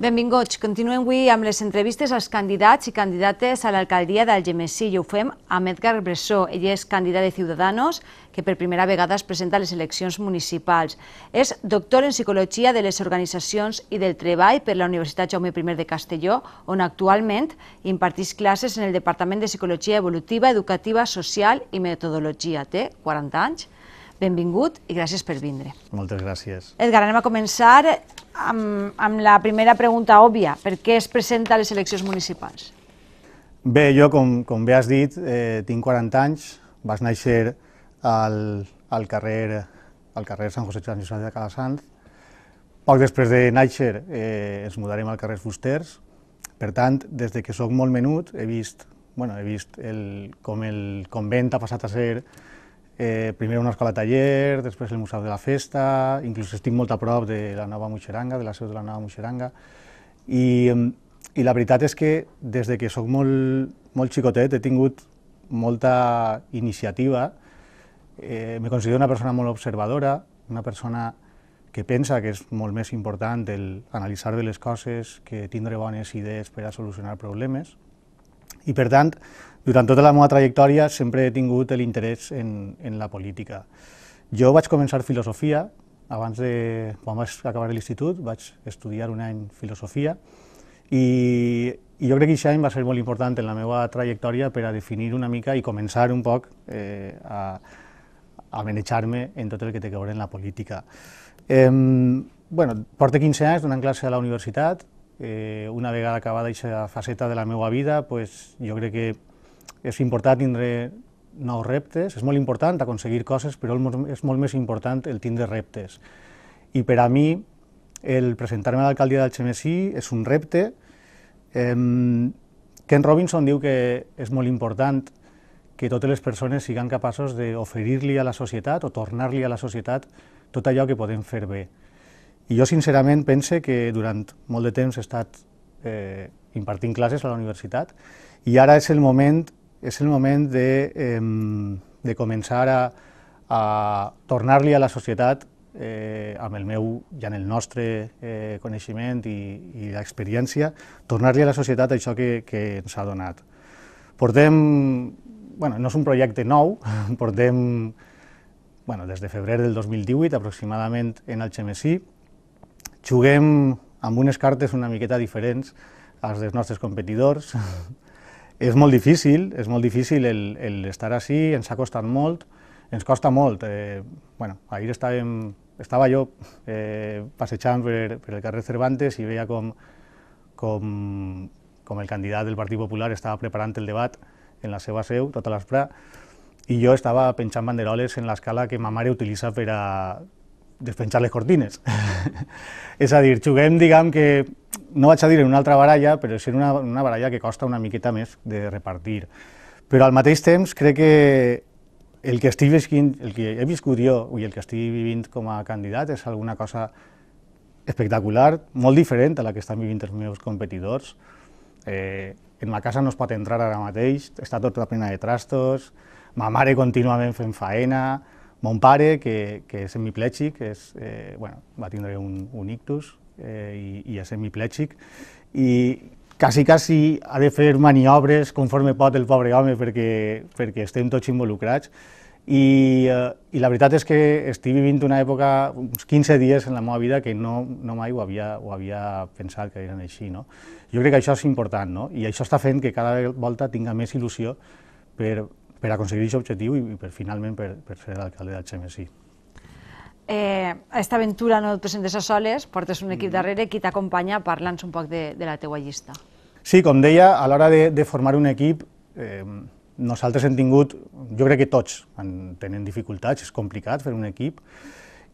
Benvinguts, continuem avui amb les entrevistes als candidats i candidates a l'alcaldia d'Algemessí i ho fem amb Edgar Bressó. Ell és candidat de Ciudadanos que per primera vegada es presenta a les eleccions municipals. És doctor en Psicologia de les Organitzacions i del Treball per la Universitat Jaume I de Castelló, on actualment impartís classes en el Departament de Psicologia Evolutiva, Educativa, Social i Metodologia. Té 40 anys benvingut i gràcies per vindre. Moltes gràcies. Edgar, anem a començar amb, amb la primera pregunta òbvia. Per què es presenta a les eleccions municipals? Bé, jo, com, com bé has dit, eh, tinc 40 anys, Vas néixer al, al, carrer, al carrer Sant José Sant Josep de Calasanz. Poc després de néixer eh, ens mudarem al carrer Fusters. Per tant, des de que sóc molt menut he vist, bueno, he vist el, com el convent ha passat a ser eh, primer una escola taller, després el Museu de la Festa, inclús estic molt a prop de la nova Muixeranga, de la seu de la nova Muixeranga, i, mm, i la veritat és que des de que sóc molt, molt xicotet he tingut molta iniciativa, eh, me considero una persona molt observadora, una persona que pensa que és molt més important el analitzar bé les coses que tindre bones idees per a solucionar problemes, i per tant, durant tota la meva trajectòria sempre he tingut l'interès en, en la política. Jo vaig començar filosofia, abans de, quan vaig acabar l'institut, vaig estudiar un any filosofia, i, i jo crec que aquest any va ser molt important en la meva trajectòria per a definir una mica i començar un poc eh, a, a manejar-me en tot el que té a veure en la política. Eh, bueno, porto 15 anys donant classe a la universitat, eh, una vegada acabada aquesta faceta de la meva vida, pues, jo crec que és important tindre nous reptes, és molt important aconseguir coses, però és molt més important el tindre reptes. I per a mi, el presentar-me a l'alcaldia del Xemessí és un repte. Eh, Ken Robinson diu que és molt important que totes les persones siguin capaços d'oferir-li a la societat o tornar-li a la societat tot allò que podem fer bé. I jo sincerament pense que durant molt de temps he estat eh, impartint classes a la universitat i ara és el moment, és el moment de, eh, de començar a, a tornar-li a la societat eh, amb el meu i en el nostre eh, coneixement i, i l'experiència, tornar-li a la societat això que, que ens ha donat. Portem, bueno, no és un projecte nou, portem bueno, des de febrer del 2018 aproximadament en el Xemessí, juguem amb unes cartes una miqueta diferents als dels nostres competidors. és molt difícil, és molt difícil el, el estar així, ens ha costat molt, ens costa molt. Eh, bueno, ahir estàvem, estava jo eh, passejant per, per el carrer Cervantes i veia com, com, com el candidat del Partit Popular estava preparant el debat en la seva seu, tota l'esprà, i jo estava penjant banderoles en l'escala que ma mare utilitza per a despenjar les cortines. és a dir, juguem, diguem que, no vaig a dir en una altra baralla, però és en una, una baralla que costa una miqueta més de repartir. Però al mateix temps crec que el que estic vivint, el que he viscut jo i el que estic vivint com a candidat és alguna cosa espectacular, molt diferent a la que estan vivint els meus competidors. Eh, en ma casa no es pot entrar ara mateix, està tota plena de trastos, ma mare contínuament fent faena, Mon pare, que, que és semiplègic, és, eh, bueno, va tindre un, un ictus eh, i, i és semiplègic, i quasi, quasi ha de fer maniobres conforme pot el pobre home perquè, perquè estem tots involucrats i, eh, i la veritat és que estic vivint una època, uns 15 dies en la meva vida que no, no mai ho havia, ho havia pensat que eren així. No? Jo crec que això és important no? i això està fent que cada volta tinga més il·lusió per, per aconseguir aquest objectiu i per, finalment per, per ser l'alcalde d'Algemesí. Eh, esta aventura no et presentes a soles, portes un equip mm-hmm. darrere, qui t'acompanya? Parla'ns un poc de, de la teua llista. Sí, com deia, a l'hora de, de formar un equip, eh, nosaltres hem tingut, jo crec que tots en tenen dificultats, és complicat fer un equip,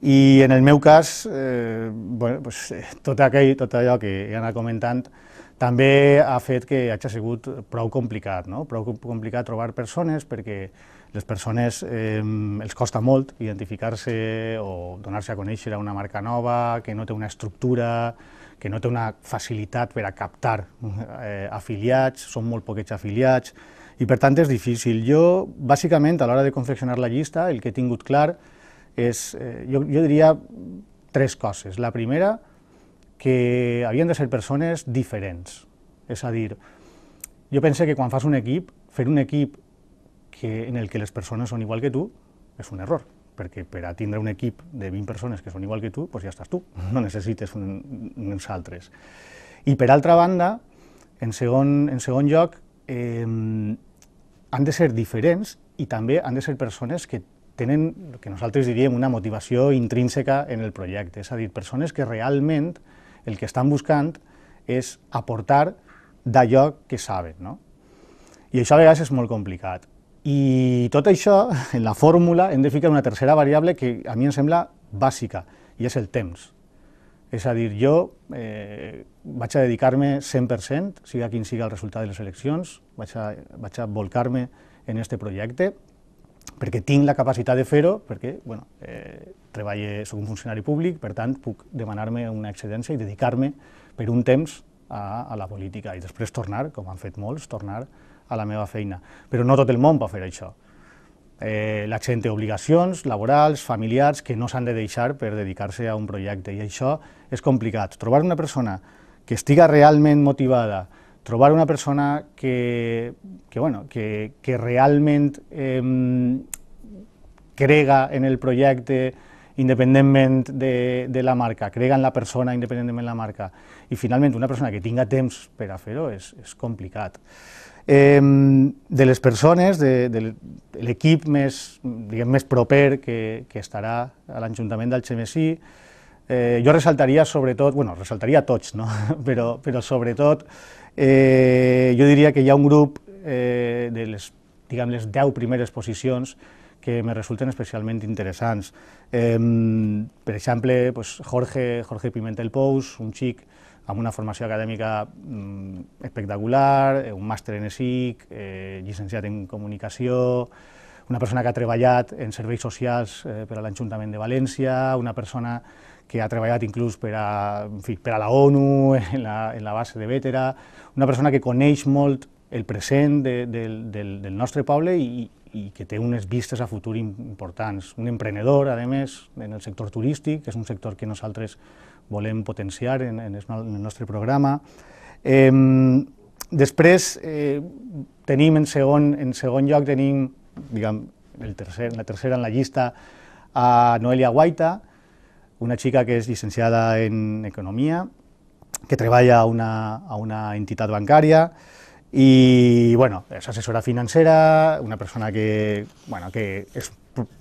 i en el meu cas, eh, bueno, pues, eh, tot, aquell, tot allò que he anat comentant, eh, també ha fet que hagi sigut prou complicat, no? prou complicat trobar persones perquè les persones eh, els costa molt identificar-se o donar-se a conèixer a una marca nova, que no té una estructura, que no té una facilitat per a captar eh, afiliats, són molt poquets afiliats, i per tant és difícil. Jo, bàsicament, a l'hora de confeccionar la llista, el que he tingut clar és, eh, jo, jo diria tres coses. La primera, que havien de ser persones diferents. És a dir, jo pense que quan fas un equip, fer un equip que, en el que les persones són igual que tu és un error, perquè per a tindre un equip de 20 persones que són igual que tu, doncs ja estàs tu, mm-hmm. no necessites un, uns altres. I per altra banda, en segon, en segon lloc, eh, han de ser diferents i també han de ser persones que tenen que nosaltres diríem una motivació intrínseca en el projecte, és a dir, persones que realment el que estan buscant és aportar d'allò que saben. No? I això a vegades és molt complicat. I tot això, en la fórmula, hem de ficar una tercera variable que a mi em sembla bàsica, i és el temps. És a dir, jo eh, vaig a dedicar-me 100%, siga quin sigui el resultat de les eleccions, vaig a, vaig a volcar-me en aquest projecte, perquè tinc la capacitat de fer-ho, perquè bueno, eh, treballe, soc un funcionari públic, per tant, puc demanar-me una excedència i dedicar-me per un temps a, a la política i després tornar, com han fet molts, tornar a la meva feina. Però no tot el món pot fer això. Eh, gent té obligacions laborals, familiars, que no s'han de deixar per dedicar-se a un projecte i això és complicat. Trobar una persona que estiga realment motivada, trobar una persona que, que, bueno, que, que realment eh, crega en el projecte independentment de, de la marca, crega en la persona independentment de la marca, i finalment una persona que tinga temps per a fer-ho és, és complicat. Eh, de les persones, de, de l'equip més, diguem, més proper que, que estarà a l'Ajuntament del Xemessí, Eh, jo ressaltaria sobretot, bueno, ressaltaria tots, no? però, però sobretot eh, jo diria que hi ha un grup eh, de les, diguem, les 10 primeres posicions que me resulten especialment interessants. Eh, per exemple, pues, Jorge, Jorge Pimentel Pous, un xic amb una formació acadèmica mm, espectacular, eh, un màster en ESIC, eh, llicenciat en comunicació, una persona que ha treballat en serveis socials eh, per a l'Ajuntament de València, una persona que ha treballat inclús per a, en fi, per a la ONU, en la, en la base de Vetera, una persona que coneix molt el present de, de, del, del nostre poble i, i que té unes vistes a futur importants. Un emprenedor, a més, en el sector turístic, que és un sector que nosaltres volem potenciar en, en el nostre programa. Eh, després, eh, tenim en segon, en segon lloc, tenim, diguem, el tercer, la tercera en la llista, a Noelia Guaita, una chica que es licenciada en Economía, que treballa a una, a una entitat bancària, i bueno, és assessora financera, una persona que, bueno, que és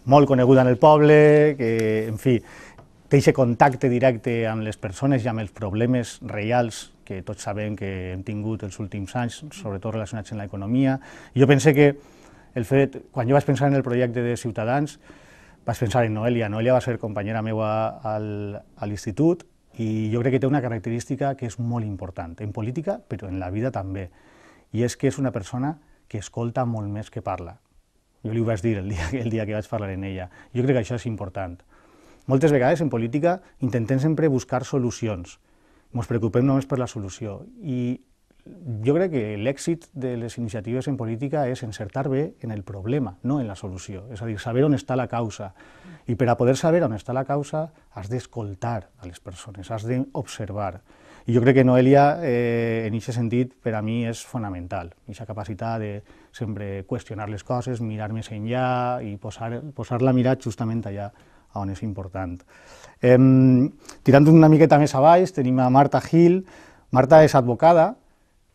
molt coneguda en el poble, que, en fi, té aquest contacte directe amb les persones i amb els problemes reals que tots sabem que hem tingut els últims anys, sobretot relacionats amb l'economia. Jo pense que el fet, quan jo vaig pensar en el projecte de Ciutadans, vaig pensar en Noelia. Noelia va ser companyera meva al, a l'institut i jo crec que té una característica que és molt important, en política, però en la vida també, i és que és una persona que escolta molt més que parla. Jo li ho vaig dir el dia, el dia que vaig parlar en ella. Jo crec que això és important. Moltes vegades en política intentem sempre buscar solucions. Ens preocupem només per la solució i jo crec que l'èxit de les iniciatives en política és encertar bé en el problema, no en la solució. És a dir, saber on està la causa. I per a poder saber on està la causa has d'escoltar a les persones, has d'observar. I jo crec que Noelia, eh, en aquest sentit, per a mi és fonamental. Aquesta capacitat de sempre qüestionar les coses, mirar més enllà i posar, posar la mirada justament allà on és important. Eh, tirant una miqueta més a baix, tenim a Marta Gil. Marta és advocada,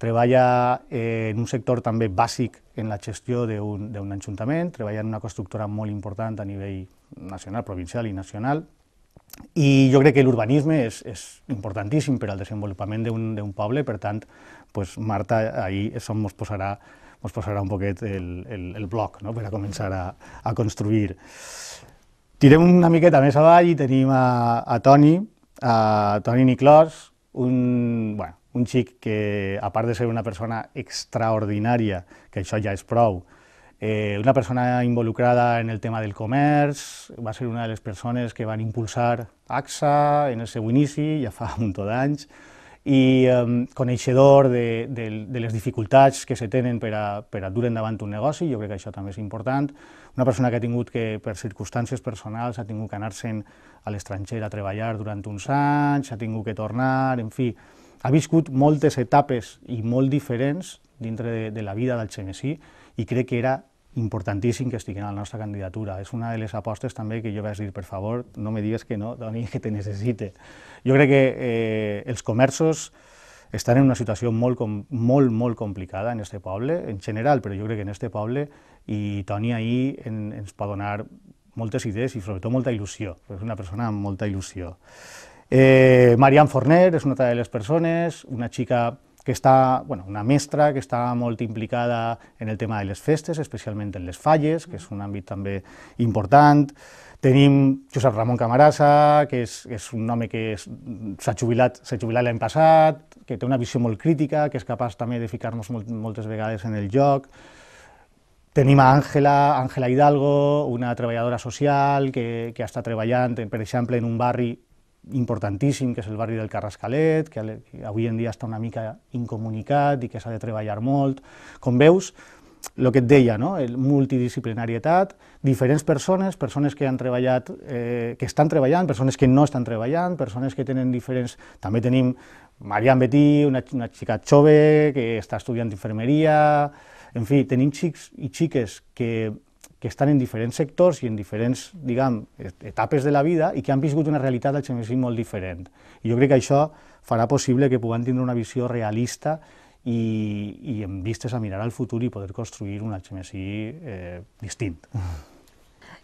treballa eh, en un sector també bàsic en la gestió d'un ajuntament, treballa en una constructora molt important a nivell nacional, provincial i nacional, i jo crec que l'urbanisme és, és importantíssim per al desenvolupament d'un poble, per tant, pues Marta ahir és on ens posarà, ens posarà un poquet el, el, el bloc no? per a començar a, a construir. Tirem una miqueta més avall i tenim a, a Toni, a Toni Niclós, un, bueno, un xic que, a part de ser una persona extraordinària, que això ja és prou, eh, una persona involucrada en el tema del comerç, va ser una de les persones que van impulsar AXA en el seu inici, ja fa un munt d'anys, i eh, coneixedor de, de, de les dificultats que se tenen per a, per a dur endavant un negoci, jo crec que això també és important. Una persona que ha tingut que, per circumstàncies personals, ha tingut que anar-se'n a l'estranger a treballar durant uns anys, ha tingut que tornar, en fi, ha viscut moltes etapes i molt diferents dintre de, de la vida del Xemesí i crec que era importantíssim que estiguin a la nostra candidatura. És una de les apostes també que jo vaig dir, per favor, no me digues que no, Doni, que te necessite. Jo crec que eh, els comerços estan en una situació molt, com, molt, molt complicada en aquest poble, en general, però jo crec que en este poble, i Toni ahir en, ens pot donar moltes idees i sobretot molta il·lusió, és una persona amb molta il·lusió. Eh, Marian Forner és una altra de les persones, una xica que està, bueno, una mestra que està molt implicada en el tema de les festes, especialment en les falles, que és un àmbit també important. Tenim Josep Ramon Camarasa, que és, és un home que s'ha jubilat s'ha jubilat l'any passat, que té una visió molt crítica, que és capaç també de ficar-nos molt, moltes vegades en el joc. Tenim a Àngela, Àngela Hidalgo, una treballadora social que, que està treballant, per exemple, en un barri importantíssim, que és el barri del Carrascalet, que avui en dia està una mica incomunicat i que s'ha de treballar molt. Com veus, el que et deia, no? el multidisciplinarietat, diferents persones, persones que han treballat, eh, que estan treballant, persones que no estan treballant, persones que tenen diferents... També tenim Marian Betí, una, una xica jove que està estudiant infermeria... En fi, tenim xics i xiques que que estan en diferents sectors i en diferents, diguem, etapes de la vida i que han viscut una realitat del xemesí molt diferent. I jo crec que això farà possible que puguem tindre una visió realista i, i amb vistes a mirar al futur i poder construir un xemesí eh, distint.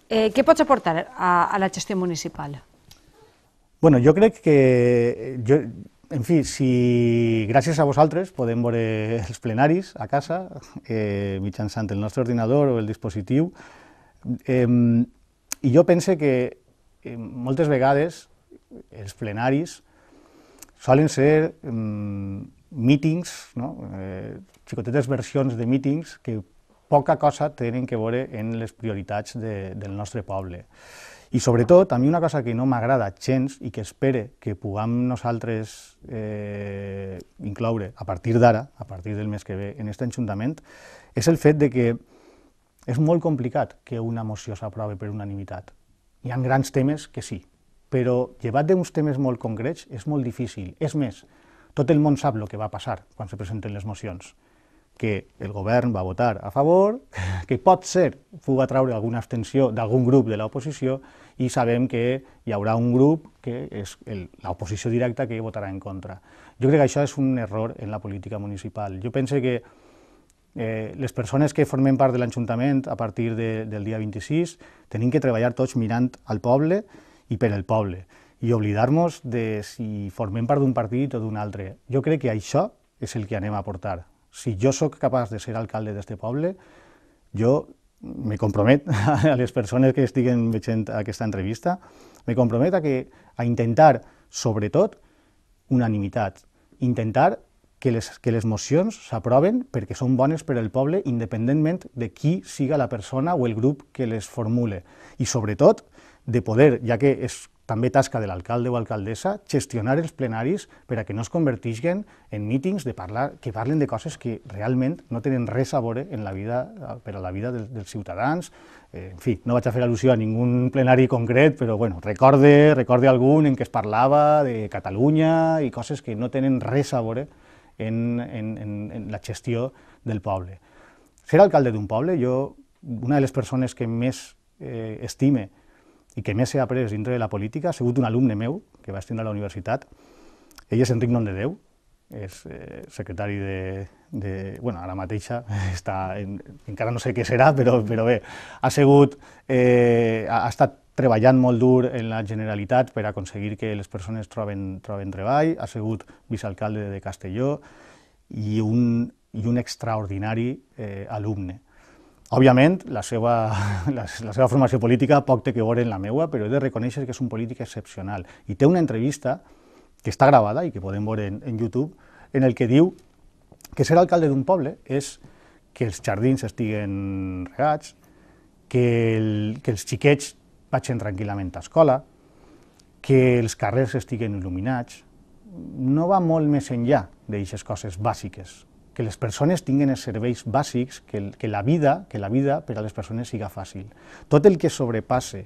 Eh, què pots aportar a, a la gestió municipal? bueno, jo crec que... Jo, en fi, si gràcies a vosaltres podem veure els plenaris a casa eh, mitjançant el nostre ordinador o el dispositiu, eh, i jo pense que eh, moltes vegades els plenaris solen ser eh, mítings, no? eh, xicotetes versions de mítings que poca cosa tenen que veure en les prioritats de, del nostre poble. I sobretot, a mi una cosa que no m'agrada gens i que espere que puguem nosaltres eh, incloure a partir d'ara, a partir del mes que ve, en aquest enxuntament, és el fet de que és molt complicat que una moció s'aprovi per unanimitat. Hi ha grans temes que sí, però llevat d'uns temes molt concrets és molt difícil. És més, tot el món sap el que va passar quan se presenten les mocions que el govern va votar a favor, que pot ser fuga a traure alguna abstenció d'algun grup de l'oposició i sabem que hi haurà un grup que és l'oposició directa que votarà en contra. Jo crec que això és un error en la política municipal. Jo penso que eh, les persones que formen part de l'Ajuntament a partir de, del dia 26 tenim que treballar tots mirant al poble i per al poble i oblidar-nos de si formem part d'un partit o d'un altre. Jo crec que això és el que anem a aportar si jo sóc capaç de ser alcalde d'este poble, jo me compromet a les persones que estiguen veient aquesta entrevista, me compromet a, que, a intentar, sobretot, unanimitat, intentar que les, que les mocions s'aproven perquè són bones per al poble independentment de qui siga la persona o el grup que les formule. I sobretot, de poder, ja que és també tasca de l'alcalde o alcaldessa gestionar els plenaris per a que no es convertixin en mítings de parlar, que parlen de coses que realment no tenen res a veure en la vida, per a la vida dels, dels ciutadans. Eh, en fi, no vaig a fer al·lusió a ningun plenari concret, però bueno, recorde, recorde algun en què es parlava de Catalunya i coses que no tenen res a veure en, en, en, en la gestió del poble. Ser alcalde d'un poble, jo, una de les persones que més eh, estime i que més he après dintre de la política ha sigut un alumne meu que va estudiar a la universitat. Ell és Enric Nondedeu, és eh, secretari de, de... bueno, ara mateixa està... En, encara no sé què serà, però, però bé, ha sigut... Eh, ha estat treballant molt dur en la Generalitat per aconseguir que les persones troben, troben treball, ha sigut vicealcalde de Castelló i un, i un extraordinari eh, alumne. Òbviament, la seva, la, la seva formació política poc té que veure en la meua, però he de reconèixer que és un polític excepcional. I té una entrevista que està gravada i que podem veure en, en YouTube, en el que diu que ser alcalde d'un poble és que els jardins estiguen regats, que, el, que els xiquets vagin tranquil·lament a escola, que els carrers estiguen il·luminats, no va molt més enllà d'aquestes coses bàsiques que les persones tinguin els serveis bàsics, que, que, la vida, que la vida per a les persones siga fàcil. Tot el que sobrepasse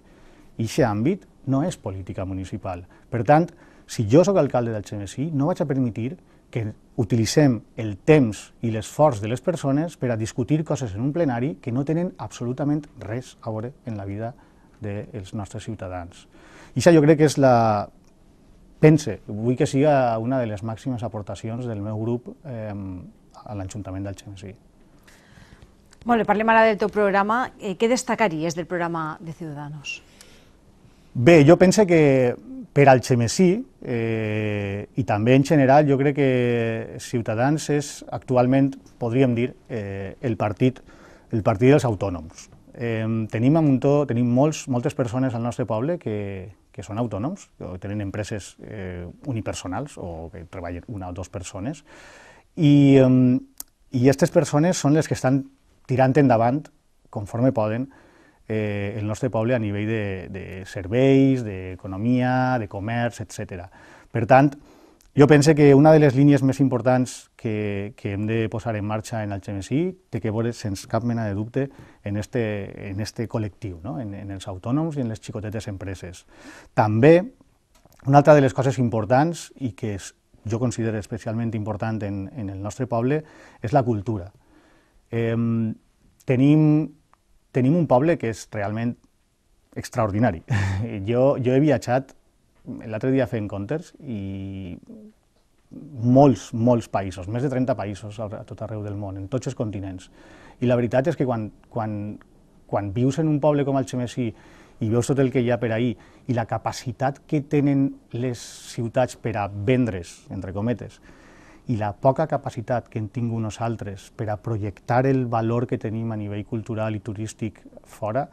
aquest àmbit no és política municipal. Per tant, si jo sóc alcalde del Xemessí, no vaig a permetir que utilitzem el temps i l'esforç de les persones per a discutir coses en un plenari que no tenen absolutament res a veure en la vida dels nostres ciutadans. I això jo crec que és la... Pense, vull que siga una de les màximes aportacions del meu grup eh, a l'Ajuntament del Xemesí. Molt bé, parlem ara del teu programa. Eh, què destacaries del programa de Ciudadanos? Bé, jo penso que per al Xemesí eh, i també en general jo crec que Ciutadans és actualment, podríem dir, eh, el partit el partit dels autònoms. Eh, tenim a Muntó, tenim molts, moltes persones al nostre poble que, que són autònoms, que tenen empreses eh, unipersonals o que treballen una o dues persones, i, i aquestes persones són les que estan tirant endavant, conforme poden, eh, el nostre poble a nivell de, de serveis, d'economia, de comerç, etc. Per tant, jo penso que una de les línies més importants que, que hem de posar en marxa en el GMSI té que veure, sense cap mena de dubte, en este, en este col·lectiu, no? en, en els autònoms i en les xicotetes empreses. També, una altra de les coses importants i que és jo considero especialment important en, en el nostre poble és la cultura. Eh, tenim, tenim un poble que és realment extraordinari. Jo, jo he viatjat l'altre dia fent contes i molts, molts països, més de 30 països a tot arreu del món, en tots els continents. I la veritat és que quan, quan, quan vius en un poble com el Xemessí i veus tot el que hi ha per ahir i la capacitat que tenen les ciutats per a vendre's, entre cometes, i la poca capacitat que en tingut nosaltres per a projectar el valor que tenim a nivell cultural i turístic fora,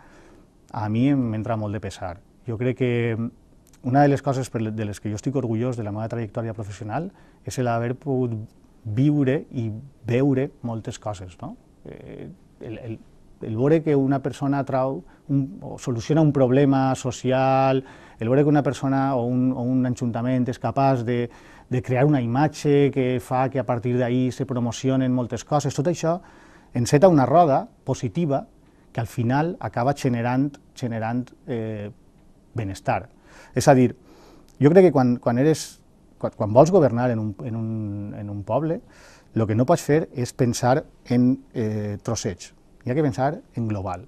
a mi m'entra molt de pesar. Jo crec que una de les coses de les que jo estic orgullós de la meva trajectòria professional és l'haver pogut viure i veure moltes coses. No? Eh, el, el, el veure que una persona trau un, o soluciona un problema social, el veure que una persona o un, o un ajuntament és capaç de, de crear una imatge que fa que a partir d'ahir se promocionen moltes coses, tot això enceta una roda positiva que al final acaba generant, generant eh, benestar. És a dir, jo crec que quan, quan, eres, quan, quan vols governar en un, en un, en un poble, el que no pots fer és pensar en eh, trossets, hi ha que pensar en global.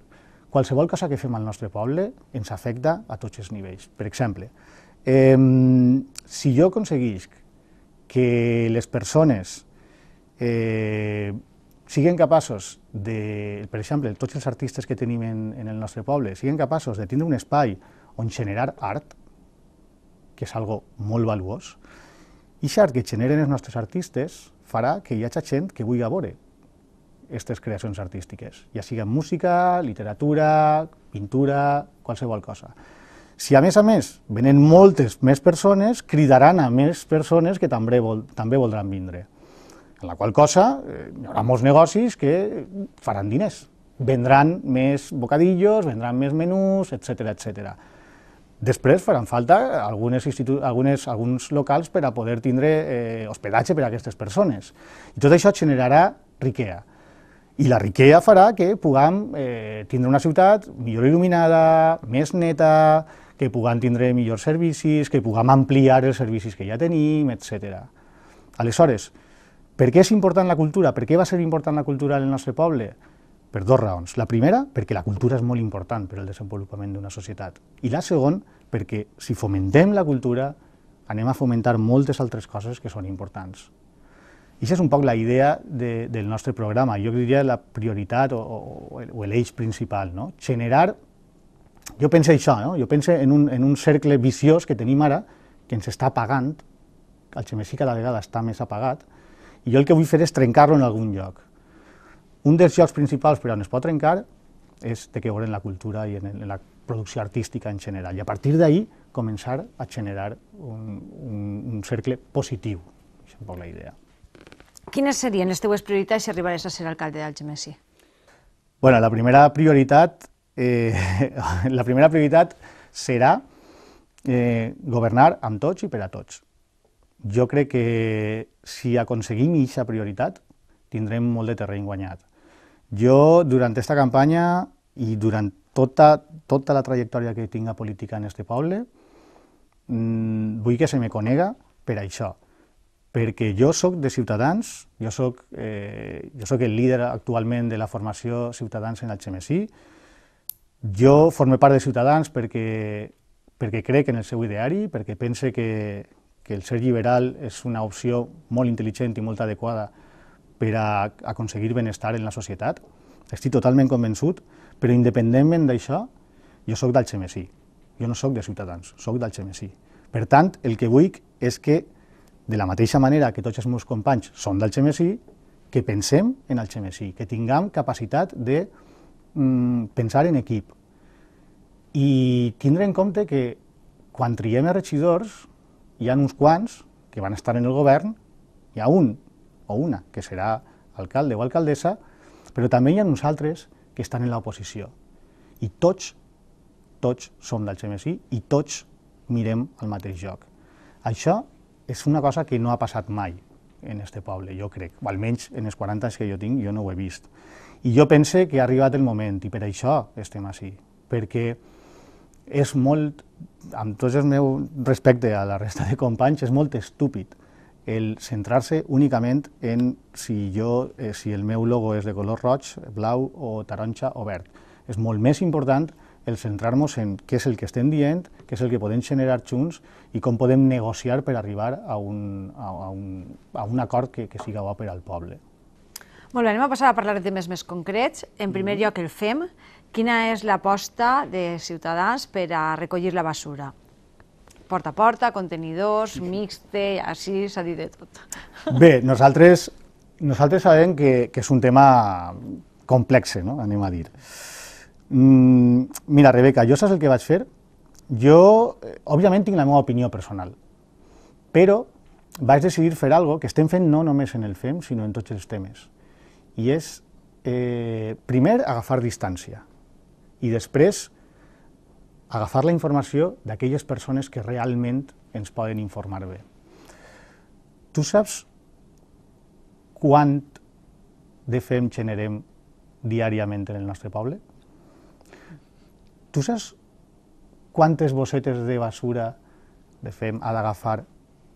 Qualsevol cosa que fem al nostre poble ens afecta a tots els nivells. Per exemple, eh, si jo aconseguís que les persones eh, siguin capaços de, per exemple, tots els artistes que tenim en, en el nostre poble, siguin capaços de tindre un espai on generar art, que és algo molt valuós, i això que generen els nostres artistes farà que hi hagi gent que vulgui veure aquestes creacions artístiques, ja sigui música, literatura, pintura, qualsevol cosa. Si a més a més venen moltes més persones, cridaran a més persones que també, vol, també voldran vindre. En la qual cosa eh, hi haurà molts negocis que faran diners. Vendran més bocadillos, vendran més menús, etc etc. Després faran falta algunes algunes, alguns locals per a poder tindre eh, hospedatge per a aquestes persones. I tot això generarà riquea i la riquea farà que puguem eh, tindre una ciutat millor il·luminada, més neta, que puguem tindre millors servicis, que puguem ampliar els servicis que ja tenim, etc. Aleshores, per què és important la cultura? Per què va ser important la cultura en el nostre poble? Per dues raons. La primera, perquè la cultura és molt important per al desenvolupament d'una societat. I la segona, perquè si fomentem la cultura, anem a fomentar moltes altres coses que són importants. I això és un poc la idea de, del nostre programa. Jo diria la prioritat o, o, o l'eix principal, no? Generar... Jo penso això, no? Jo penso en un, en un cercle viciós que tenim ara, que ens està apagant, el xemessí cada vegada està més apagat, i jo el que vull fer és trencar-lo en algun lloc. Un dels llocs principals per on es pot trencar és de que veure la cultura i en, en la producció artística en general. I a partir d'ahí començar a generar un, un, un cercle positiu. Això és un poc la idea. Quines serien les teues prioritats si arribares a ser alcalde d'Algemesi? bueno, la primera prioritat eh, la primera prioritat serà eh, governar amb tots i per a tots. Jo crec que si aconseguim aquesta prioritat, tindrem molt de terreny guanyat. Jo, durant aquesta campanya i durant tota, tota la trajectòria que a política en este poble, mmm, vull que se me conega per això perquè jo sóc de Ciutadans, jo sóc, eh, jo sóc el líder actualment de la formació Ciutadans en el XMSI, jo formo part de Ciutadans perquè, perquè crec en el seu ideari, perquè pense que, que el ser liberal és una opció molt intel·ligent i molt adequada per a aconseguir benestar en la societat, estic totalment convençut, però independentment d'això, jo sóc del XMSI. jo no sóc de Ciutadans, sóc del XMSI. Per tant, el que vull és que de la mateixa manera que tots els meus companys són del GMSI, que pensem en el GMSI, que tinguem capacitat de mm, pensar en equip i tindre en compte que quan triem els regidors hi ha uns quants que van estar en el govern, hi ha un o una que serà alcalde o alcaldessa, però també hi ha uns altres que estan en l'oposició. I tots, tots som del GMSI i tots mirem al mateix joc. Això és una cosa que no ha passat mai en este poble, jo crec. almenys en els 40 anys que jo tinc, jo no ho he vist. I jo pense que ha arribat el moment, i per això estem així, perquè és molt, amb tot el meu respecte a la resta de companys, és molt estúpid el centrar-se únicament en si, jo, eh, si el meu logo és de color roig, blau o taronja o verd. És molt més important el centrar-nos en què és el que estem dient, què és el que podem generar junts i com podem negociar per arribar a un, a, a un, a un acord que, que siga bo per al poble. Molt bé, anem a passar a parlar de temes més concrets. En mm-hmm. primer lloc, el FEM. Quina és l'aposta de Ciutadans per a recollir la basura? Porta a porta, contenidors, mixte, així s'ha dit de tot. Bé, nosaltres, nosaltres sabem que, que és un tema complex, no? anem a dir. Mm, mira, Rebeca, jo saps el que vaig fer? Jo, eh, òbviament, tinc la meva opinió personal, però vaig decidir fer algo que estem fent no només en el FEM, sinó en tots els temes, i és, eh, primer, agafar distància, i després, agafar la informació d'aquelles persones que realment ens poden informar bé. Tu saps quant de FEM generem diàriament en el nostre poble? Tu saps quantes bossetes de basura de fem ha d'agafar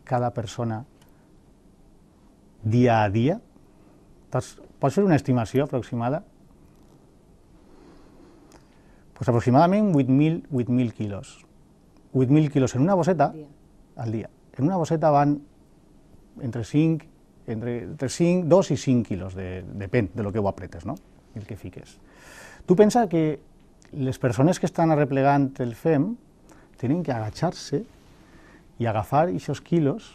cada persona dia a dia? Pots fer una estimació aproximada? Pues aproximadament 8.000 quilos. 8.000 quilos en una bosseta al dia. En una bosseta van entre 5, entre, entre 5, 2 i 5 quilos, de, depèn de lo que ho apretes, no? el que fiques. Tu pensa que les persones que estan arreplegant el FEM tenen que agachar-se i agafar aquests quilos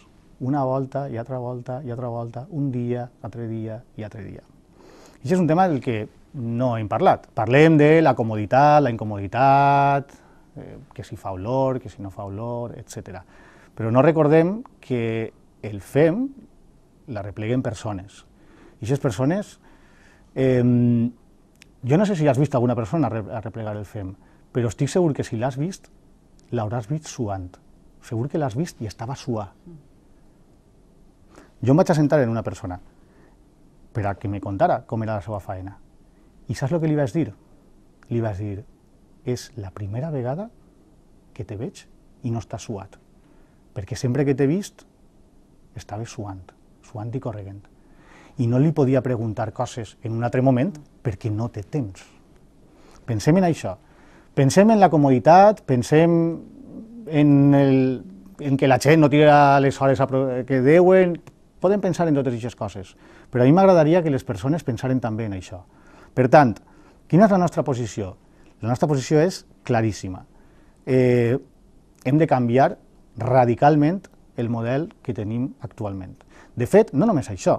una volta i altra volta i altra volta, un dia, altre dia i altre dia. I això és un tema del que no hem parlat. Parlem de la comoditat, la incomoditat, eh, que si fa olor, que si no fa olor, etc. Però no recordem que el FEM la repleguen persones. I aquestes persones eh, Yo no sé si has visto a alguna persona a replegar el FEM, pero estoy seguro que si la has visto, la visto visto ant, Seguro que la has visto y estaba a Yo me em voy a sentar en una persona para que me contara cómo era la seva faena. ¿Y sabes lo que le a decir? Le ibas a decir, es la primera vegada que te veig y no su suat, porque siempre que te te su estaba suant, ant y corregente. i no li podia preguntar coses en un altre moment perquè no té temps. Pensem en això. Pensem en la comoditat, pensem en, el, en que la gent no tira les hores que deuen, podem pensar en totes aquestes coses, però a mi m'agradaria que les persones pensaren també en això. Per tant, quina és la nostra posició? La nostra posició és claríssima. Eh, hem de canviar radicalment el model que tenim actualment. De fet, no només això,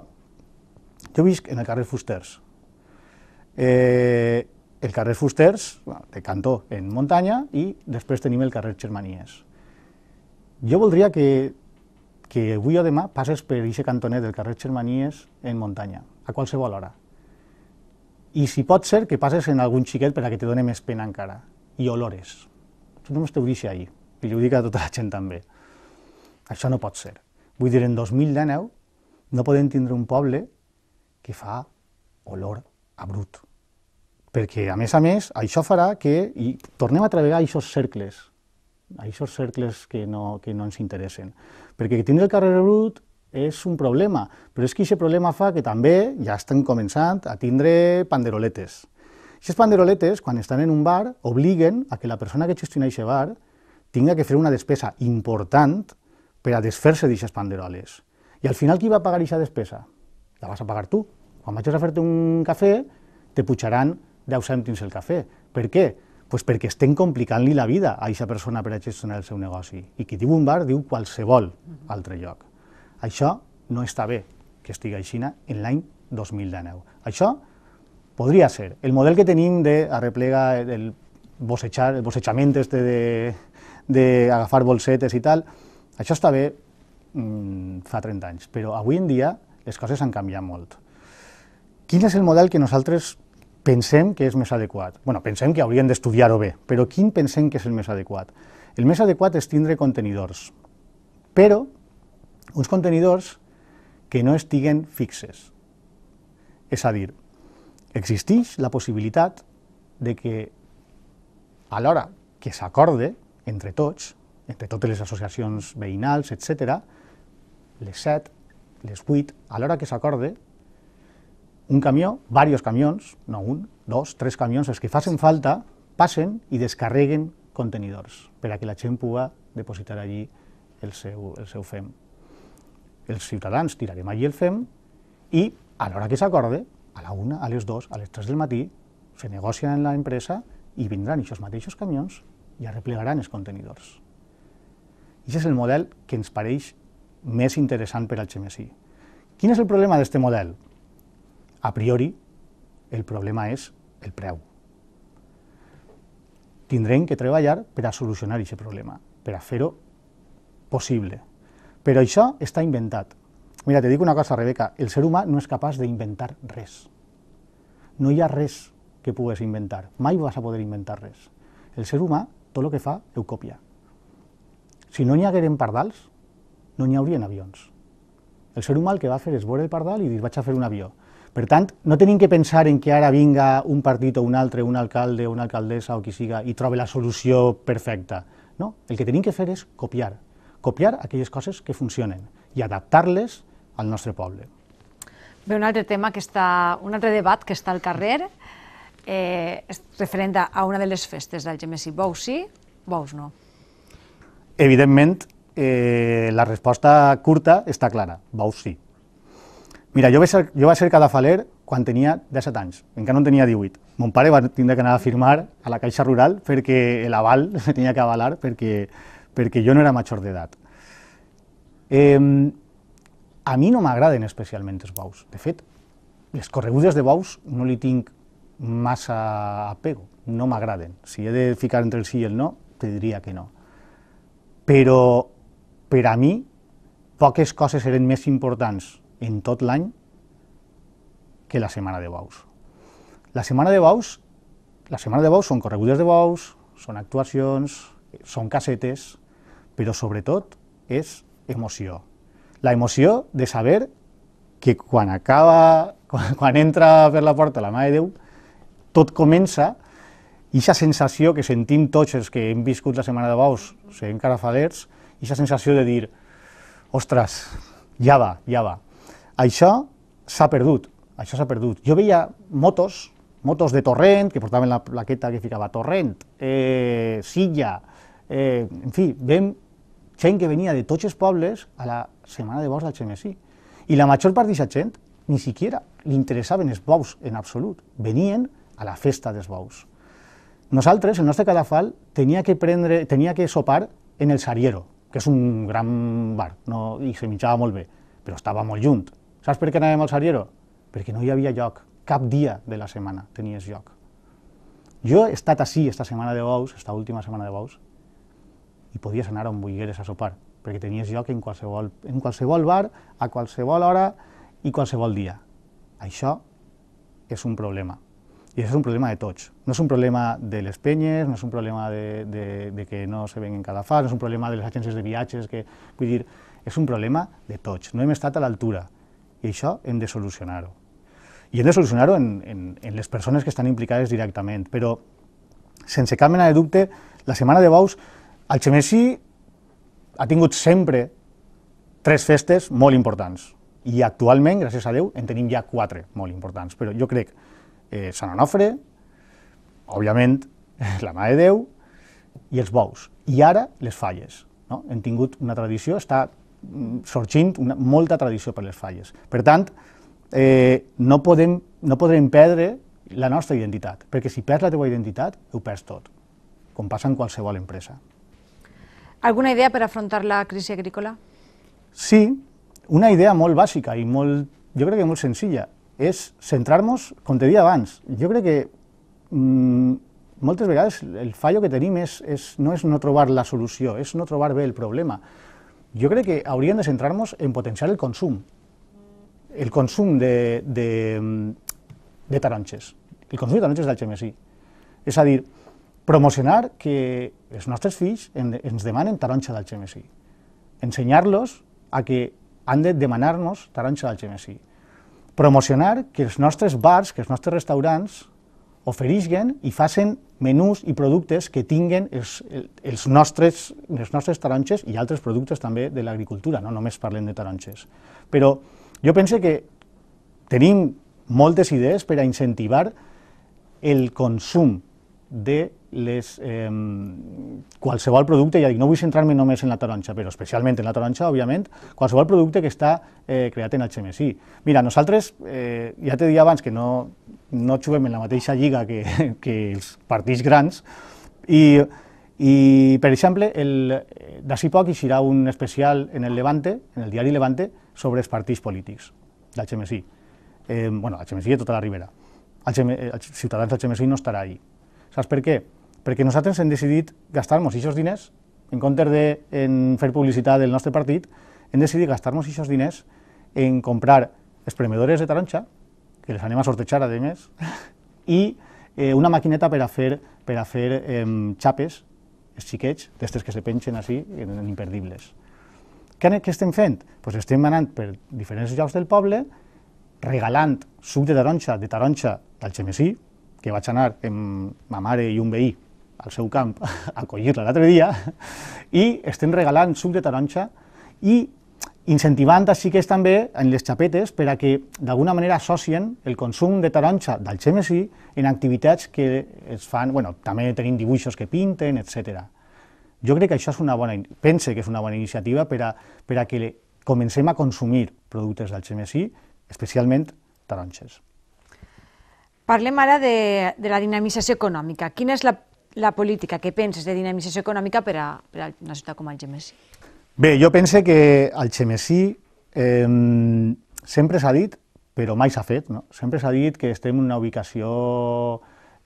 jo visc en el carrer Fusters. Eh, el carrer Fusters, bueno, de cantó en muntanya, i després tenim el carrer Germanies. Jo voldria que, que avui o demà passes per aquest cantonet del carrer Germanies en muntanya, a qualsevol hora. I si pot ser que passes en algun xiquet perquè te doni més pena encara, i olores. Tu només t'ho deixa ahir, i ho dic a tota la gent també. Això no pot ser. Vull dir, en 2019 no podem tindre un poble que fa olor a brut. Perquè, a més a més, això farà que... I tornem a treballar aquests cercles, aquests cercles que no, que no ens interessen. Perquè tenir el carrer brut és un problema, però és que aquest problema fa que també ja estan començant a tindre panderoletes. Aquestes panderoletes, quan estan en un bar, obliguen a que la persona que gestiona aquest bar tinga que fer una despesa important per a desfer-se d'aquestes panderoles. I al final qui va pagar aquesta despesa? La vas a pagar tu, quan vagis a fer-te un cafè, te pujaran 10 cèntims el cafè. Per què? Pues perquè estem complicant-li la vida a aquesta persona per a gestionar el seu negoci. I qui diu un bar diu qualsevol altre lloc. Això no està bé que estigui a Xina en l'any 2019. Això podria ser. El model que tenim d'arreplega el, bossejar, el bossejament este de, d'agafar bolsetes i tal, això està bé mm, fa 30 anys, però avui en dia les coses han canviat molt. Quin és el model que nosaltres pensem que és més adequat? bueno, pensem que hauríem d'estudiar-ho bé, però quin pensem que és el més adequat? El més adequat és tindre contenidors, però uns contenidors que no estiguen fixes. És a dir, existeix la possibilitat de que a l'hora que s'acorde entre tots, entre totes les associacions veïnals, etc., les 7, les 8, a l'hora que s'acorde, un camió, varios camions, no un, dos, tres camions, els que facin falta, passen i descarreguen contenidors per a que la gent puga depositar allí el seu, el seu FEM. Els ciutadans tirarem allí el FEM i a l'hora que s'acorde, a la una, a les dues, a les tres del matí, se negocia en la empresa i vindran aquests mateixos camions i arreplegaran els contenidors. I és el model que ens pareix més interessant per al GMSI. Quin és el problema d'aquest model? A priori, el problema és el preu. Tindrem que treballar per a solucionar aquest problema, per a fer-ho possible. Però això està inventat. Mira, te dic una cosa, Rebeca, el ser humà no és capaç d'inventar res. No hi ha res que pugues inventar. Mai vas a poder inventar res. El ser humà, tot el que fa, ho copia. Si no n'hi hagueren pardals, no n'hi haurien avions. El ser humà el que va fer és veure el pardal i dir, vaig a fer un avió. Per tant, no tenim que pensar en que ara vinga un partit o un altre, un alcalde o una alcaldessa o qui siga, i trobe la solució perfecta. No, el que tenim que fer és copiar, copiar aquelles coses que funcionen i adaptar-les al nostre poble. Bé, un altre tema que està, un altre debat que està al carrer, eh, és referent a una de les festes del Gemessi. Bous sí, bous no? Evidentment, eh, la resposta curta està clara, bous sí. Mira, jo vaig ser, jo vaig ser cadafaler quan tenia 17 anys, encara no en tenia 18. Mon pare va tindre que anar a firmar a la Caixa Rural perquè l'aval se tenia que avalar perquè, perquè jo no era major d'edat. Eh, a mi no m'agraden especialment els baus. De fet, les corregudes de baus no li tinc massa apego, no m'agraden. Si he de ficar entre el sí i el no, te diria que no. Però per a mi, poques coses eren més importants en tot l'any que la setmana de baus. La setmana de baus, la setmana de baus són corregudes de baus, són actuacions, són casetes, però sobretot és emoció. La emoció de saber que quan acaba, quan, quan entra per la porta la Mare de Déu, tot comença, i aquesta sensació que sentim tots els que hem viscut la Setmana de Baus, sent i aquesta sensació de dir, ostres, ja va, ja va, això s'ha perdut, això s'ha perdut. Jo veia motos, motos de Torrent, que portaven la plaqueta que ficava Torrent, eh, Silla, eh, en fi, vam gent que venia de tots els pobles a la setmana de bous del Xemessí. I la major part d'aquesta gent ni siquiera li interessaven els bous en absolut, venien a la festa dels bous. Nosaltres, el nostre cadafal, tenia que, prendre, tenia que sopar en el Sariero, que és un gran bar, no? i se menjava molt bé, però estava molt junt. Saps per què anàvem al Sariero? Perquè no hi havia lloc. Cap dia de la setmana tenies lloc. Jo he estat així esta setmana de bous, esta última setmana de bous, i podies anar on vulgueres a sopar, perquè tenies lloc en qualsevol, en qualsevol bar, a qualsevol hora i qualsevol dia. Això és un problema. I és un problema de tots. No és un problema de les penyes, no és un problema de, de, de que no se venguen fa, no és un problema de les agències de viatges, que, vull dir, és un problema de tots. No hem estat a l'altura. I això hem de solucionar-ho. I hem de solucionar-ho en, en, en les persones que estan implicades directament, però sense cap mena de dubte, la Setmana de Bous, el Xemessi ha tingut sempre tres festes molt importants. I actualment, gràcies a Déu, en tenim ja quatre molt importants. Però jo crec eh, Sant Onofre, òbviament, la Mare de Déu i els bous. I ara, les falles. No? Hem tingut una tradició, està sorgint una, molta tradició per les falles. Per tant, eh, no, podem, no podrem perdre la nostra identitat, perquè si perds la teva identitat, ho perds tot, com passa en qualsevol empresa. Alguna idea per afrontar la crisi agrícola? Sí, una idea molt bàsica i molt, jo crec que molt senzilla, és centrar-nos, com te dia abans, jo crec que mmm, moltes vegades el fallo que tenim és, és, no és no trobar la solució, és no trobar bé el problema. Yo creo que habría de centrarnos en potenciar el consumo, el consumo de, de, mm, de el consumo de Taranches de HMSI. Es decir, promocionar que los nuestros fish en, demanen de enseñarlos HMSI, a que han de demanarnos taranches del HMSI, promocionar que los nuestros bars, que los nuestros restaurants ofereixen i facin menús i productes que tinguen els, els nostres, les nostres taronges i altres productes també de l'agricultura, no només parlem de taronges. Però jo penso que tenim moltes idees per a incentivar el consum de les, eh, qualsevol producte, ja dic, no vull centrar-me només en la taronja, però especialment en la taronja, òbviament, qualsevol producte que està eh, creat en HMSI. Mira, nosaltres, eh, ja te dit abans que no, no juguem en la mateixa lliga que, que els partits grans, i, i per exemple, d'ací poc hi serà un especial en el Levante, en el diari Levante, sobre els partits polítics d'HMSI. Eh, bueno, HMSI de tota la Ribera. HM, Ciutadans d'HMSI no estarà ahí. Saps per què? perquè nosaltres hem decidit gastar-nos aquests diners, en comptes de en fer publicitat del nostre partit, hem decidit gastar-nos aquests diners en comprar espremedores de taronja, que les anem a sortejar, a més, i eh, una maquineta per a fer, per a fer eh, xapes, els xiquets, d'aquestes que se pengen així, en, imperdibles. Què, què estem fent? Pues estem anant per diferents llocs del poble, regalant suc de taronja, de taronja del Xemesí, que vaig anar amb ma mare i un veí al seu camp a collir-la l'altre dia i estem regalant suc de taronja i incentivant així que és també en les xapetes per a que d'alguna manera associen el consum de taronja del gemesí en activitats que es fan, bueno, també tenim dibuixos que pinten, etc. Jo crec que això és una bona, pense que és una bona iniciativa per a, per a que comencem a consumir productes del gemesí, especialment taronges. Parlem ara de, de la dinamització econòmica. Quina és la la política que penses de dinamització econòmica per a, per a una ciutat com el Gemesí? Bé, jo pense que el Gemesí eh, sempre s'ha dit, però mai s'ha fet, no? sempre s'ha dit que estem en una ubicació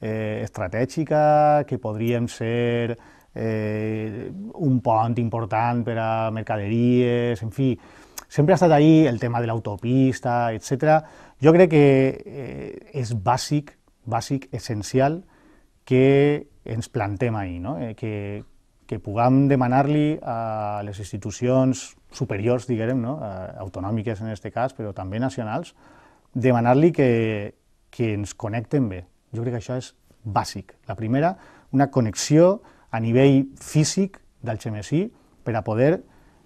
eh, estratègica, que podríem ser eh, un pont important per a mercaderies, en fi, sempre ha estat ahí el tema de l'autopista, etc. Jo crec que eh, és bàsic, bàsic, essencial, que ens plantem ahir, no? eh, que, que puguem demanar-li a les institucions superiors, diguem, no? Eh, autonòmiques en aquest cas, però també nacionals, demanar-li que, que ens connecten bé. Jo crec que això és bàsic. La primera, una connexió a nivell físic del GMSI per a poder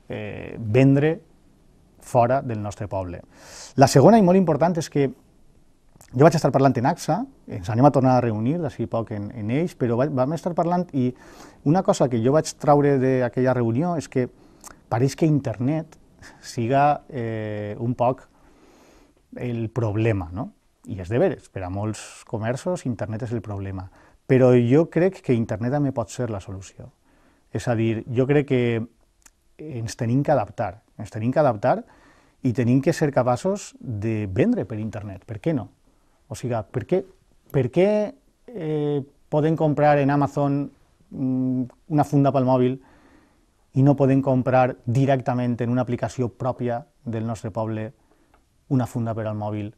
eh, vendre fora del nostre poble. La segona i molt important és que jo vaig estar parlant en AXA, ens anem a tornar a reunir d'ací poc en, en ells, però vaig, vam estar parlant i una cosa que jo vaig traure d'aquella reunió és que pareix que internet siga eh, un poc el problema, no? I és de veres, per a molts comerços internet és el problema, però jo crec que internet també pot ser la solució. És a dir, jo crec que ens tenim que adaptar, ens tenim que adaptar i tenim que ser capaços de vendre per internet, per què no? O sigui, per què, per què eh, poden comprar en Amazon mm, una funda pel mòbil i no podem comprar directament en una aplicació pròpia del nostre poble una funda per al mòbil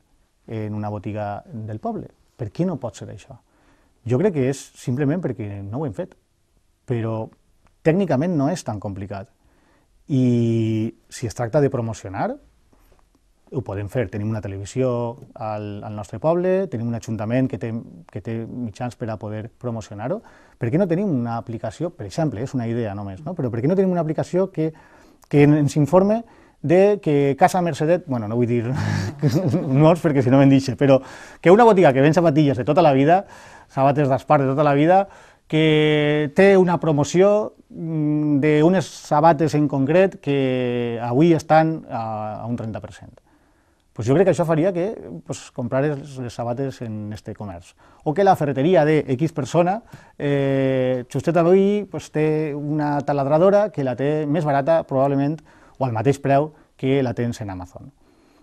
en una botiga del poble. Per què no pot ser això? Jo crec que és simplement perquè no ho hem fet, però tècnicament no és tan complicat. I si es tracta de promocionar, ho podem fer. Tenim una televisió al, al nostre poble, tenim un ajuntament que té, que té mitjans per a poder promocionar-ho. Per què no tenim una aplicació, per exemple, és una idea només, no? però per què no tenim una aplicació que, que ens informe de que Casa Mercedet, bueno, no vull dir noms perquè si no me'n dixe, però que una botiga que ven sabatilles de tota la vida, sabates d'espart de tota la vida, que té una promoció mm, d'unes sabates en concret que avui estan a, a un 30% pues jo crec que això faria que pues, comprar los sabates en este comerç. O que la ferreteria de X persona, eh, Justet Aloí, pues, té una taladradora que la té més barata, probablement, o al mateix preu que la tens en Amazon.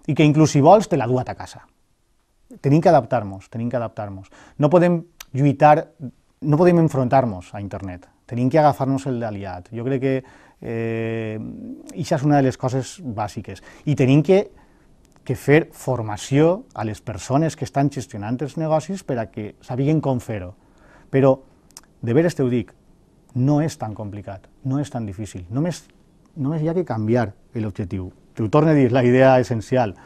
I que inclús si vols te la du a ta casa. Tenim que adaptar-nos, tenim que adaptar-nos. No podem lluitar, no podem enfrontar-nos a internet. Tenim que agafar-nos el d'aliat. Jo crec que eh, això és una de les coses bàsiques. I tenim que que fer formació a les persones que estan gestionant els negocis per a que sàpiguen com fer-ho. Però, de veres ho dic, no és tan complicat, no és tan difícil, només, només hi ha que canviar l'objectiu. T'ho torno a dir, la idea essencial.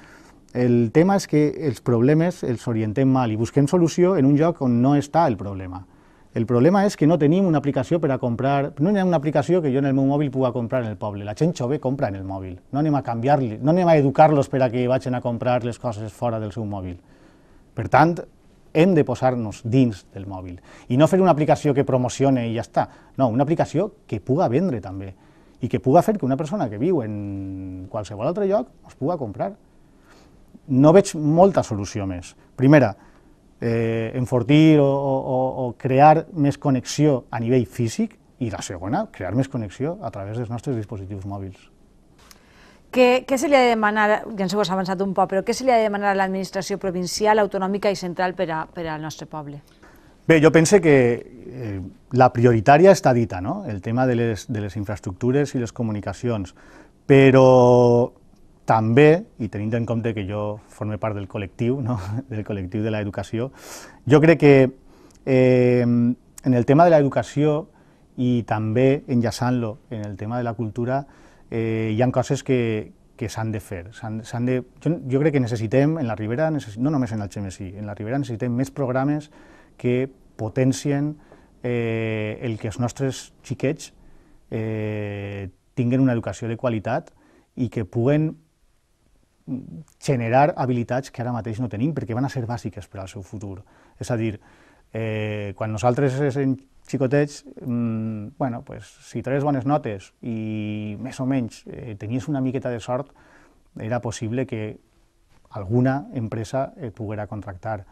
El tema és que els problemes els orientem mal i busquem solució en un lloc on no està el problema. El problema és que no tenim una aplicació per a comprar, no hi ha una aplicació que jo en el meu mòbil pugui comprar en el poble. La gent jove compra en el mòbil, no anem a canviar-li, no anem a educar-los per a que vagin a comprar les coses fora del seu mòbil. Per tant, hem de posar-nos dins del mòbil i no fer una aplicació que promocione i ja està. No, una aplicació que puga vendre també i que puga fer que una persona que viu en qualsevol altre lloc es puga comprar. No veig molta solució més. Primera, eh, enfortir o, o, o crear més connexió a nivell físic i la segona, crear més connexió a través dels nostres dispositius mòbils. Què, què se li ha de demanar, ja ens ho has avançat un poc, però què se li ha de demanar a l'administració provincial, autonòmica i central per, a, per al nostre poble? Bé, jo pense que eh, la prioritària està dita, no? el tema de les, de les infraestructures i les comunicacions, però també, i tenint en compte que jo formo part del col·lectiu, no? del col·lectiu de l'educació, jo crec que eh, en el tema de l'educació i també enllaçant-lo en el tema de la cultura, eh, hi han coses que, que s'han de fer. S han, s han de, jo, jo crec que necessitem, en la Ribera, necess, no només en el GMSI, en la Ribera necessitem més programes que potencien eh, el que els nostres xiquets eh, tinguin una educació de qualitat i que puguen generar habilitats que ara mateix no tenim perquè van a ser bàsiques per al seu futur. És a dir, eh, quan nosaltres som xicotets, mm, bueno, pues, si tres bones notes i més o menys eh, tenies una miqueta de sort, era possible que alguna empresa et eh, poguera contractar.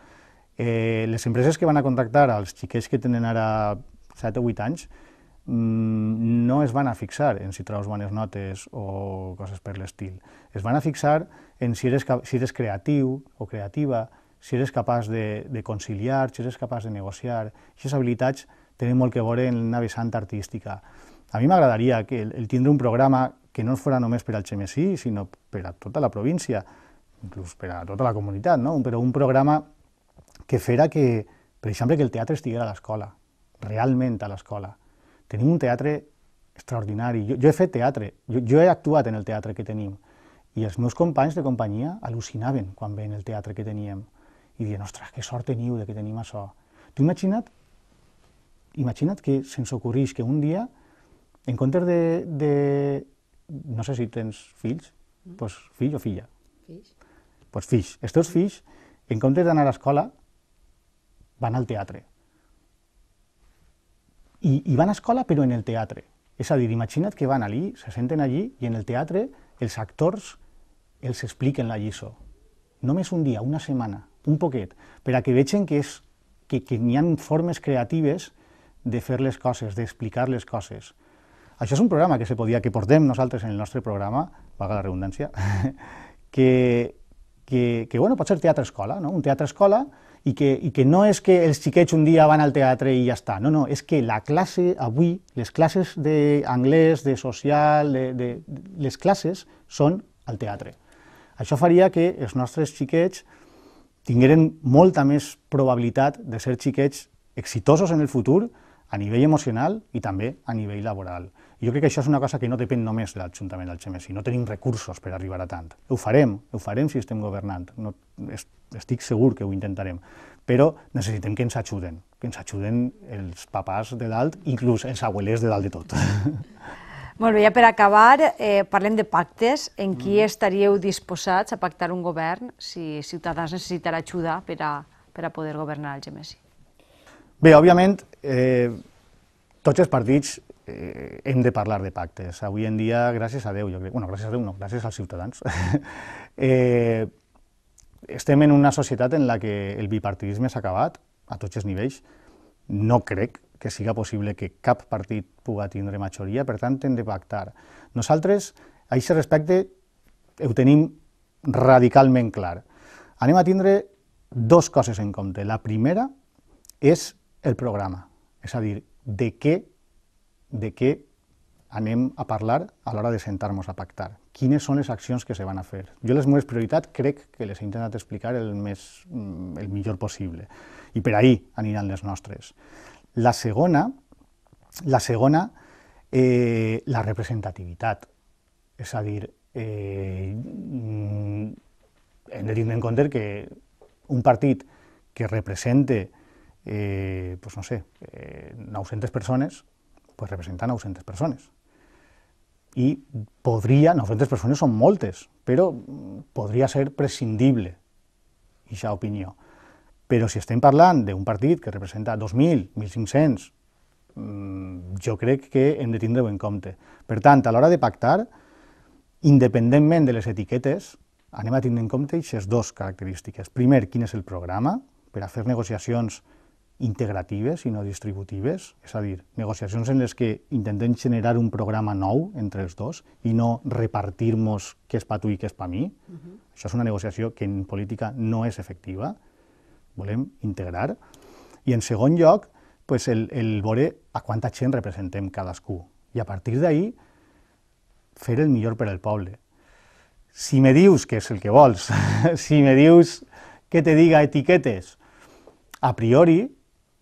Eh, les empreses que van a contractar als xiquets que tenen ara 7 o 8 anys, Mm, no es van a fixar en si traus bones notes o coses per l'estil. Es van a fixar en si eres, si eres creatiu o creativa, si eres capaç de, de conciliar, si eres capaç de negociar. Aquestes habilitats tenen molt que veure en una vessant artística. A mi m'agradaria que el, el tindre un programa que no fos només per al Xemessí, sinó per a tota la província, inclús per a tota la comunitat, no? però un programa que fera que, per exemple, que el teatre estigués a l'escola, realment a l'escola, Tenim un teatre extraordinari. Jo, jo he fet teatre, jo, jo he actuat en el teatre que tenim, i els meus companys de companyia al·lucinaven quan veien el teatre que teníem, i diuen, ostres, que sort teniu de que tenim això. Tu imagina't, imagina't que se'ns ocorreix que un dia, en comptes de, de... no sé si tens fills, mm. pues, fill o filla. Fills. Doncs fills. Els teus fills, en comptes d'anar a l'escola, van al teatre. I, i van a escola però en el teatre. És a dir, imagina't que van allí, se senten allí i en el teatre els actors els expliquen la lliçó. Només un dia, una setmana, un poquet, per a que vegin que, és, que, que n'hi ha formes creatives de fer les coses, d'explicar les coses. Això és un programa que se podia, que portem nosaltres en el nostre programa, vaga la redundància, que, que, que bueno, pot ser teatre-escola, no? un teatre-escola i que, i que no és que els xiquets un dia van al teatre i ja està, no, no, és que la classe avui, les classes d'anglès, de social, de, de, les classes són al teatre. Això faria que els nostres xiquets tingueren molta més probabilitat de ser xiquets exitosos en el futur a nivell emocional i també a nivell laboral. I jo crec que això és una cosa que no depèn només de l'Ajuntament i no tenim recursos per arribar a tant. Ho farem, ho farem si estem governant, no, estic segur que ho intentarem, però necessitem que ens ajuden, que ens ajuden els papàs de dalt, inclús els abuelers de dalt de tot. Molt bé, ja per acabar, eh, parlem de pactes. En qui mm. estaríeu disposats a pactar un govern si Ciutadans necessitarà ajuda per a, per a poder governar el Gemesi? Bé, òbviament, eh, tots els partits eh, hem de parlar de pactes. Avui en dia, gràcies a Déu, jo crec, bueno, gràcies a Déu no, gràcies als ciutadans, eh, estem en una societat en la que el bipartidisme s'ha acabat a tots els nivells. No crec que siga possible que cap partit puga tindre majoria, per tant hem de pactar. Nosaltres, a aquest respecte, ho tenim radicalment clar. Anem a tindre dos coses en compte. La primera és el programa, és a dir, de què de què anem a parlar a l'hora de sentar-nos a pactar. Quines són les accions que se van a fer? Jo les meves prioritats crec que les he intentat explicar el, més, mm, el millor possible i per ahir aniran les nostres. La segona, la segona, eh, la representativitat. És a dir, eh, hem de tenir en compte que un partit que represente eh, pues no sé, eh, 900 persones pues representa 900 persones. I podria, 900 persones són moltes, però podria ser prescindible aquesta opinió. Però si estem parlant d'un partit que representa 2.000, 1.500, mm, jo crec que hem de tindre-ho en compte. Per tant, a l'hora de pactar, independentment de les etiquetes, anem a tindre en compte aquestes dues característiques. Primer, quin és el programa, per a fer negociacions integratives i no distributives, és a dir, negociacions en les que intentem generar un programa nou entre els dos i no repartir-nos què és per tu i què és per mi. Uh mhm. -huh. Això és una negociació que en política no és efectiva. Volem integrar. I en segon lloc, pues el, el veure a quanta gent representem cadascú. I a partir d'ahir, fer el millor per al poble. Si me dius que és el que vols, si me dius que te diga etiquetes, a priori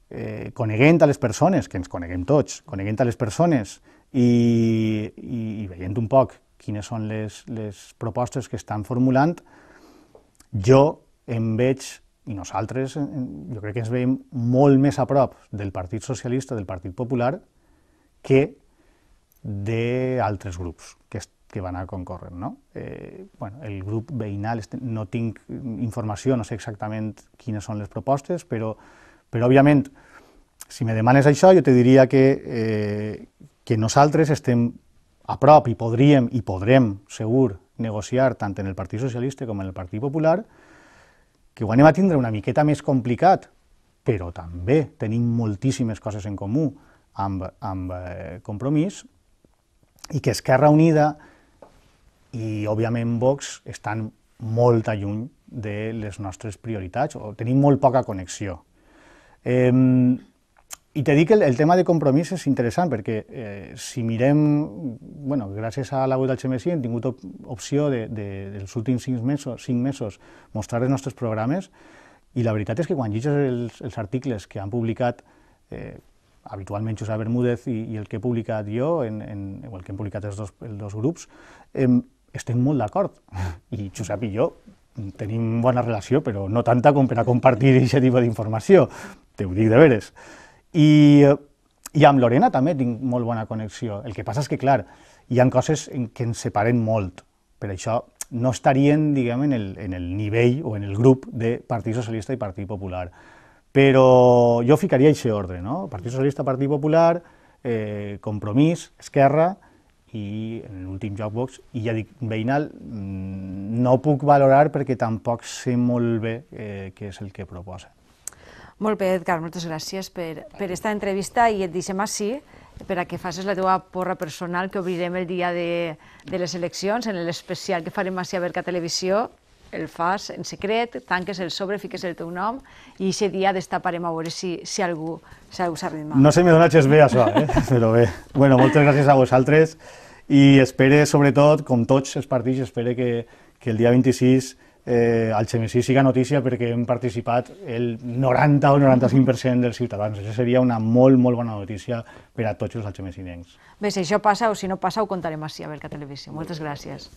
eh, coneguent a les persones, que ens coneguem tots, coneguent a les persones i, i, i veient un poc quines són les, les propostes que estan formulant, jo em veig, i nosaltres, jo crec que ens veiem molt més a prop del Partit Socialista, del Partit Popular, que d'altres grups que, que van a concórrer. No? Eh, bueno, el grup veïnal, no tinc informació, no sé exactament quines són les propostes, però però, òbviament, si me demanes això, jo te diria que, eh, que nosaltres estem a prop i podríem i podrem, segur, negociar tant en el Partit Socialista com en el Partit Popular, que ho anem a tindre una miqueta més complicat, però també tenim moltíssimes coses en comú amb, amb eh, Compromís, i que Esquerra Unida i, òbviament, Vox estan molt a lluny de les nostres prioritats, o tenim molt poca connexió. Eh, i te dic que el, el tema de compromís és interessant perquè eh, si mirem, bueno, gràcies a la web del GMSI hem tingut op opció de, de, dels últims cinc mesos, cinc mesos mostrar els nostres programes i la veritat és que quan llegeixes els, els articles que han publicat eh, habitualment Josep Bermúdez i, i el que he publicat jo, en, en, o el que han publicat els dos, els dos grups, eh, estem molt d'acord. I Josep i jo tenim bona relació, però no tanta com per a compartir aquest tipus d'informació, te ho dic de veres. I, I amb Lorena també tinc molt bona connexió. El que passa és que, clar, hi han coses en què ens separen molt. Per això no estarien, diguem, en el, en el nivell o en el grup de Partit Socialista i Partit Popular. Però jo ficaria aquest ordre, no? Partit Socialista, Partit Popular, eh, Compromís, Esquerra, i en l'últim joc box, i ja dic, veïnal mm, no puc valorar perquè tampoc sé molt bé eh, què és el que proposa. Molt bé, Edgar, moltes gràcies per, per esta entrevista i et deixem així per a que facis la teva porra personal que obrirem el dia de, de les eleccions en l'especial que farem a Berca Televisió el fas en secret, tanques el sobre, fiques el teu nom i aquest dia destaparem a veure si, si algú s'ha si mal. No se me dona xes bé això, eh? però bé. Bueno, moltes gràcies a vosaltres i espere, sobretot, com tots els partits, espere que, que el dia 26 eh, al Xemessí siga notícia perquè hem participat el 90 o 95% dels ciutadans. Això seria una molt, molt bona notícia per a tots els alxemessinencs. Bé, si això passa o si no passa ho contarem així a Berca Televisió. Moltes gràcies.